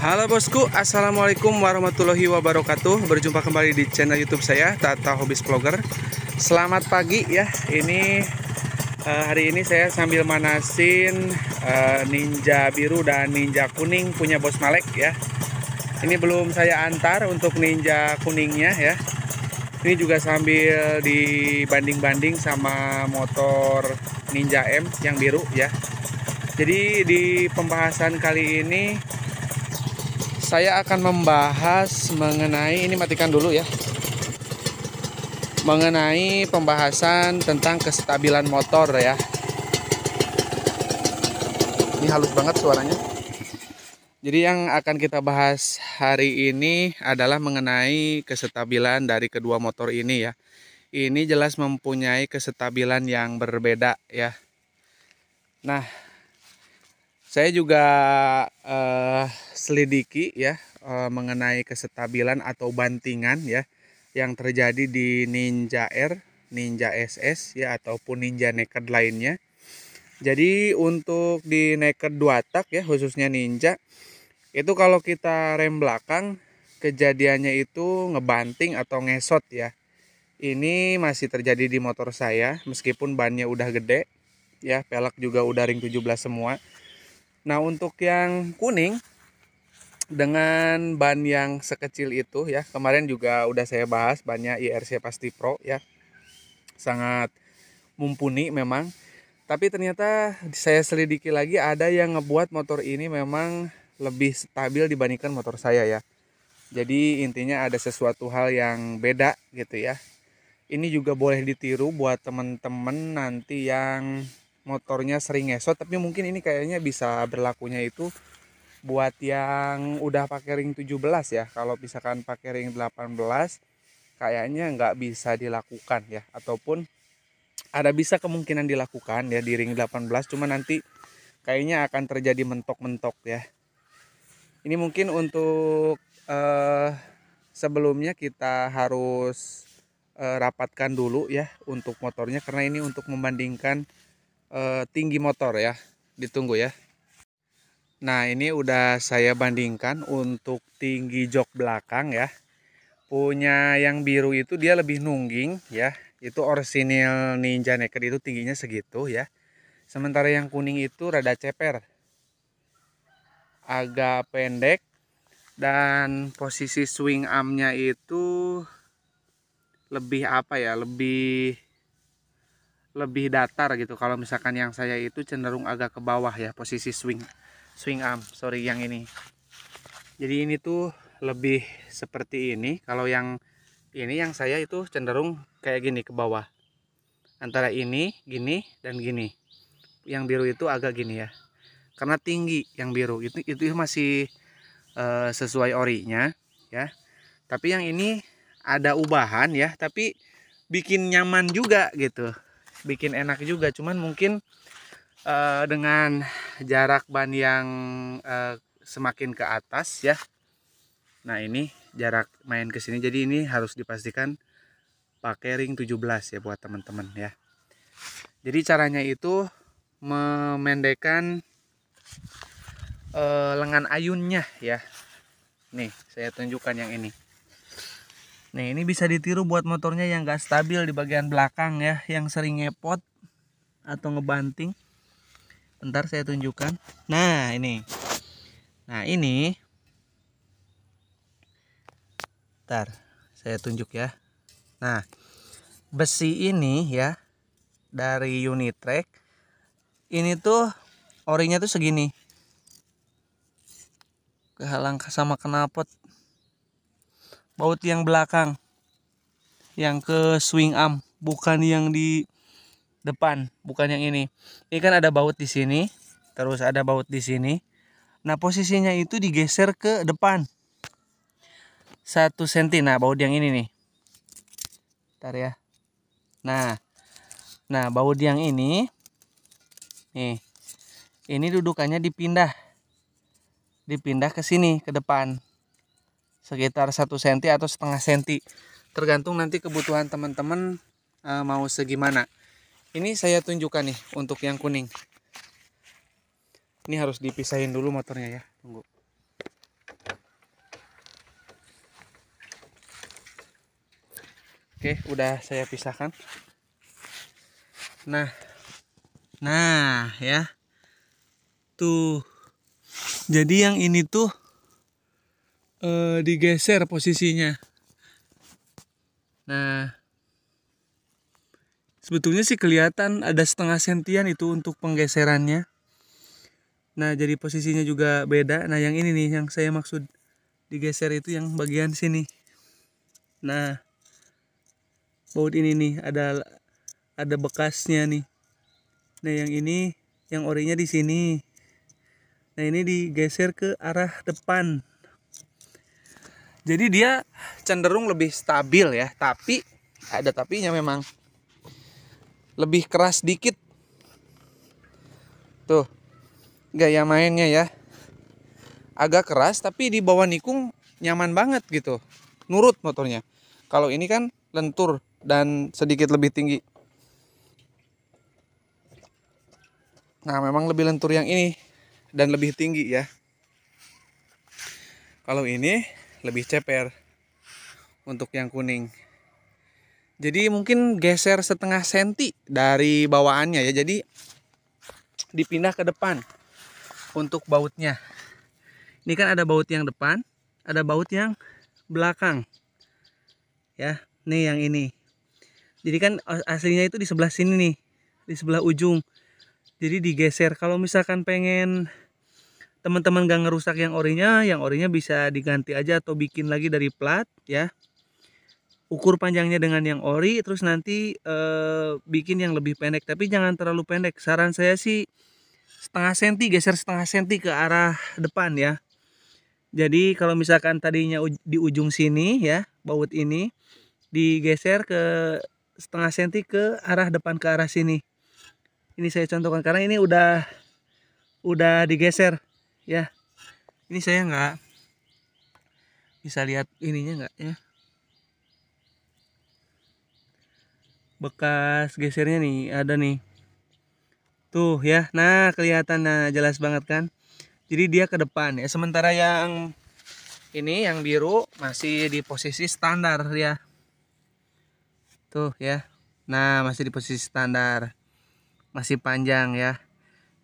Halo bosku, Assalamualaikum warahmatullahi wabarakatuh Berjumpa kembali di channel youtube saya, Tata Hobis Vlogger Selamat pagi ya, ini eh, hari ini saya sambil manasin eh, ninja biru dan ninja kuning punya bos Malek ya Ini belum saya antar untuk ninja kuningnya ya Ini juga sambil dibanding-banding sama motor ninja M yang biru ya jadi di pembahasan kali ini saya akan membahas mengenai ini matikan dulu ya. Mengenai pembahasan tentang kestabilan motor ya. Ini halus banget suaranya. Jadi yang akan kita bahas hari ini adalah mengenai kestabilan dari kedua motor ini ya. Ini jelas mempunyai kestabilan yang berbeda ya. Nah, saya juga uh, selidiki ya uh, mengenai kesetabilan atau bantingan ya yang terjadi di Ninja R, Ninja SS ya ataupun Ninja Naked lainnya. Jadi untuk di Naked 2 tak ya khususnya Ninja itu kalau kita rem belakang kejadiannya itu ngebanting atau ngesot ya ini masih terjadi di motor saya meskipun bannya udah gede ya pelek juga udah ring 17 semua Nah untuk yang kuning dengan ban yang sekecil itu ya kemarin juga udah saya bahas banyak IRC Pasti Pro ya sangat mumpuni memang tapi ternyata saya selidiki lagi ada yang ngebuat motor ini memang lebih stabil dibandingkan motor saya ya jadi intinya ada sesuatu hal yang beda gitu ya ini juga boleh ditiru buat temen-temen nanti yang motornya sering ngesot tapi mungkin ini kayaknya bisa berlakunya itu buat yang udah pakai ring 17 ya kalau misalkan pakai ring 18 kayaknya nggak bisa dilakukan ya ataupun ada bisa kemungkinan dilakukan ya di ring 18 cuma nanti kayaknya akan terjadi mentok-mentok ya ini mungkin untuk eh, sebelumnya kita harus eh, rapatkan dulu ya untuk motornya karena ini untuk membandingkan Eh, tinggi motor ya ditunggu ya nah ini udah saya bandingkan untuk tinggi jok belakang ya punya yang biru itu dia lebih nungging ya itu orisinil ninja naked itu tingginya segitu ya sementara yang kuning itu rada ceper agak pendek dan posisi swing armnya itu lebih apa ya lebih lebih datar gitu kalau misalkan yang saya itu cenderung agak ke bawah ya posisi swing swing arm sorry yang ini jadi ini tuh lebih seperti ini kalau yang ini yang saya itu cenderung kayak gini ke bawah antara ini gini dan gini yang biru itu agak gini ya karena tinggi yang biru itu itu masih e, sesuai orinya ya tapi yang ini ada ubahan ya tapi bikin nyaman juga gitu bikin enak juga cuman mungkin uh, dengan jarak ban yang uh, semakin ke atas ya nah ini jarak main ke sini jadi ini harus dipastikan pakai ring 17 ya buat teman-teman ya jadi caranya itu memendekkan uh, lengan ayunnya ya nih saya tunjukkan yang ini Nah ini bisa ditiru buat motornya yang gak stabil di bagian belakang ya. Yang sering ngepot atau ngebanting. Bentar saya tunjukkan. Nah ini. Nah ini. Bentar saya tunjuk ya. Nah besi ini ya. Dari unit Unitrek. Ini tuh orinya tuh segini. Kehalang sama kenapot baut yang belakang yang ke swing arm bukan yang di depan bukan yang ini ini kan ada baut di sini terus ada baut di sini nah posisinya itu digeser ke depan satu senti nah baut yang ini nih ntar ya nah nah baut yang ini nih ini dudukannya dipindah dipindah ke sini ke depan sekitar satu senti atau setengah senti tergantung nanti kebutuhan teman-teman e, mau segimana ini saya tunjukkan nih untuk yang kuning ini harus dipisahin dulu motornya ya tunggu oke udah saya pisahkan nah nah ya tuh jadi yang ini tuh e, digeser posisinya. Nah, sebetulnya sih kelihatan ada setengah sentian itu untuk penggeserannya. Nah, jadi posisinya juga beda. Nah, yang ini nih yang saya maksud digeser itu yang bagian sini. Nah, baut ini nih ada ada bekasnya nih. Nah, yang ini yang orinya di sini. Nah, ini digeser ke arah depan. Jadi dia cenderung lebih stabil ya, tapi ada tapinya memang lebih keras dikit. Tuh. Gaya mainnya ya. Agak keras tapi di bawah nikung nyaman banget gitu. Nurut motornya. Kalau ini kan lentur dan sedikit lebih tinggi. Nah, memang lebih lentur yang ini dan lebih tinggi ya. Kalau ini lebih ceper untuk yang kuning jadi mungkin geser setengah senti dari bawaannya ya jadi dipindah ke depan untuk bautnya ini kan ada baut yang depan ada baut yang belakang ya nih yang ini jadi kan aslinya itu di sebelah sini nih di sebelah ujung jadi digeser kalau misalkan pengen teman-teman gak ngerusak yang orinya yang orinya bisa diganti aja atau bikin lagi dari plat ya ukur panjangnya dengan yang ori terus nanti e, bikin yang lebih pendek tapi jangan terlalu pendek saran saya sih setengah senti geser setengah senti ke arah depan ya jadi kalau misalkan tadinya di ujung sini ya baut ini digeser ke setengah senti ke arah depan ke arah sini ini saya contohkan karena ini udah udah digeser ya ini saya nggak bisa lihat ininya nggak ya bekas gesernya nih ada nih tuh ya nah kelihatan nah jelas banget kan jadi dia ke depan ya sementara yang ini yang biru masih di posisi standar ya tuh ya nah masih di posisi standar masih panjang ya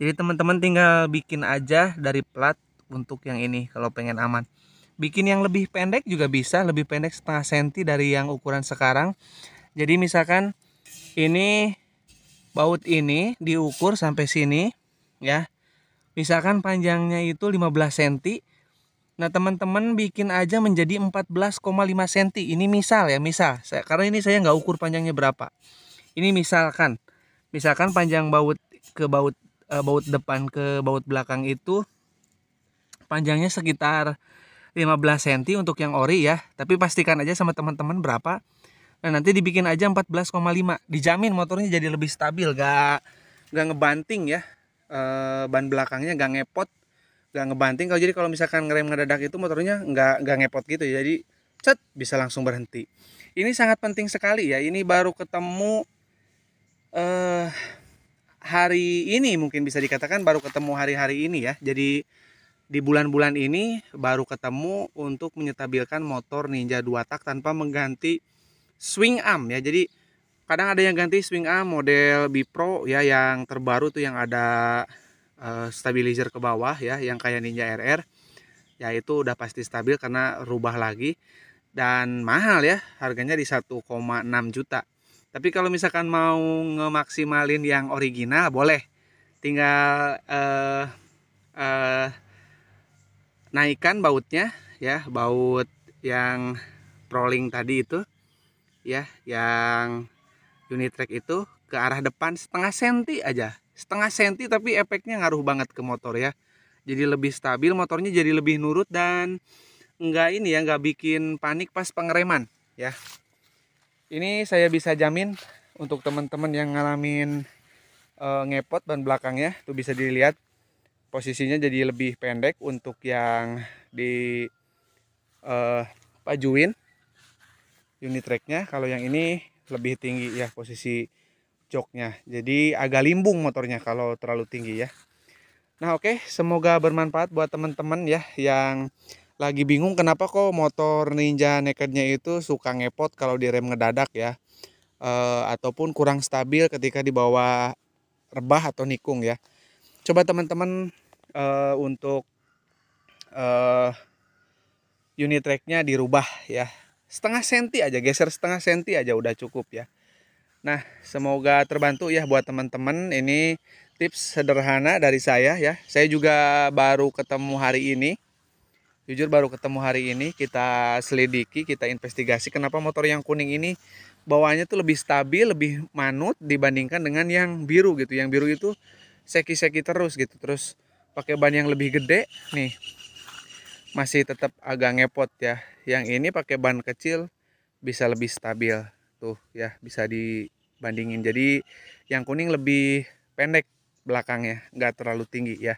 jadi teman-teman tinggal bikin aja dari plat untuk yang ini kalau pengen aman bikin yang lebih pendek juga bisa lebih pendek setengah senti dari yang ukuran sekarang jadi misalkan ini baut ini diukur sampai sini ya misalkan panjangnya itu 15 cm Nah teman-teman bikin aja menjadi 14,5 cm Ini misal ya misal saya, Karena ini saya nggak ukur panjangnya berapa Ini misalkan Misalkan panjang baut ke baut e, baut depan ke baut belakang itu panjangnya sekitar 15 cm untuk yang ori ya tapi pastikan aja sama teman-teman berapa nah nanti dibikin aja 14,5 dijamin motornya jadi lebih stabil gak gak ngebanting ya e, ban belakangnya gak ngepot gak ngebanting kalau jadi kalau misalkan ngerem ngedadak itu motornya gak nggak ngepot gitu jadi cet bisa langsung berhenti ini sangat penting sekali ya ini baru ketemu eh hari ini mungkin bisa dikatakan baru ketemu hari-hari ini ya. Jadi di bulan-bulan ini baru ketemu untuk menyetabilkan motor Ninja 2 tak tanpa mengganti swing arm ya. Jadi kadang ada yang ganti swing arm model Bipro ya yang terbaru tuh yang ada uh, stabilizer ke bawah ya yang kayak Ninja RR. Ya itu udah pasti stabil karena rubah lagi dan mahal ya harganya di 1,6 juta tapi kalau misalkan mau ngemaksimalin yang original boleh. Tinggal eh, eh, naikkan bautnya ya, baut yang rolling tadi itu ya, yang unit unitrack itu ke arah depan setengah senti aja. Setengah senti tapi efeknya ngaruh banget ke motor ya. Jadi lebih stabil motornya jadi lebih nurut dan enggak ini ya enggak bikin panik pas pengereman ya. Ini saya bisa jamin untuk teman-teman yang ngalamin e, ngepot ban belakangnya itu bisa dilihat posisinya jadi lebih pendek untuk yang di e, pajuin unit tracknya kalau yang ini lebih tinggi ya posisi joknya jadi agak limbung motornya kalau terlalu tinggi ya nah oke okay. semoga bermanfaat buat teman-teman ya yang lagi bingung kenapa kok motor Ninja Nakednya itu suka ngepot kalau direm ngedadak ya e, ataupun kurang stabil ketika dibawa rebah atau nikung ya coba teman-teman e, untuk e, unit tracknya dirubah ya setengah senti aja geser setengah senti aja udah cukup ya nah semoga terbantu ya buat teman-teman ini tips sederhana dari saya ya saya juga baru ketemu hari ini Jujur baru ketemu hari ini kita selidiki, kita investigasi kenapa motor yang kuning ini bawaannya tuh lebih stabil, lebih manut dibandingkan dengan yang biru gitu. Yang biru itu seki-seki terus gitu. Terus pakai ban yang lebih gede nih. Masih tetap agak ngepot ya. Yang ini pakai ban kecil bisa lebih stabil. Tuh ya, bisa dibandingin. Jadi yang kuning lebih pendek belakangnya, nggak terlalu tinggi ya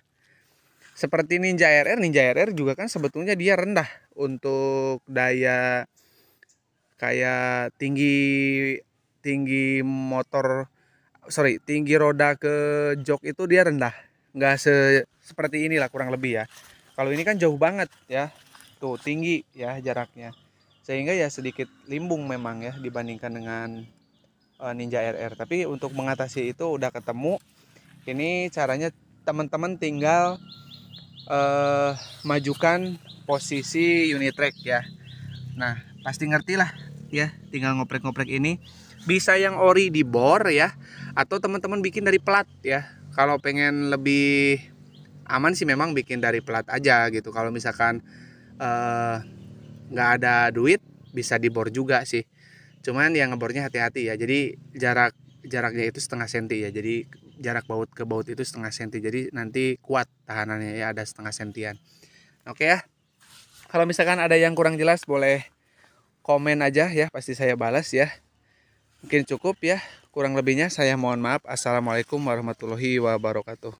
seperti Ninja RR, Ninja RR juga kan sebetulnya dia rendah untuk daya kayak tinggi tinggi motor sorry tinggi roda ke jok itu dia rendah nggak se seperti inilah kurang lebih ya kalau ini kan jauh banget ya tuh tinggi ya jaraknya sehingga ya sedikit limbung memang ya dibandingkan dengan eh, Ninja RR tapi untuk mengatasi itu udah ketemu ini caranya teman-teman tinggal eh, majukan posisi unit track ya. Nah, pasti ngerti lah ya, tinggal ngoprek-ngoprek ini. Bisa yang ori di bor ya, atau teman-teman bikin dari plat ya. Kalau pengen lebih aman sih memang bikin dari plat aja gitu. Kalau misalkan eh, nggak eh, ada duit, bisa di bor juga sih. Cuman yang ngebornya hati-hati ya. Jadi jarak jaraknya itu setengah senti ya. Jadi jarak baut ke baut itu setengah senti jadi nanti kuat tahanannya ya ada setengah sentian oke ya kalau misalkan ada yang kurang jelas boleh komen aja ya pasti saya balas ya mungkin cukup ya kurang lebihnya saya mohon maaf assalamualaikum warahmatullahi wabarakatuh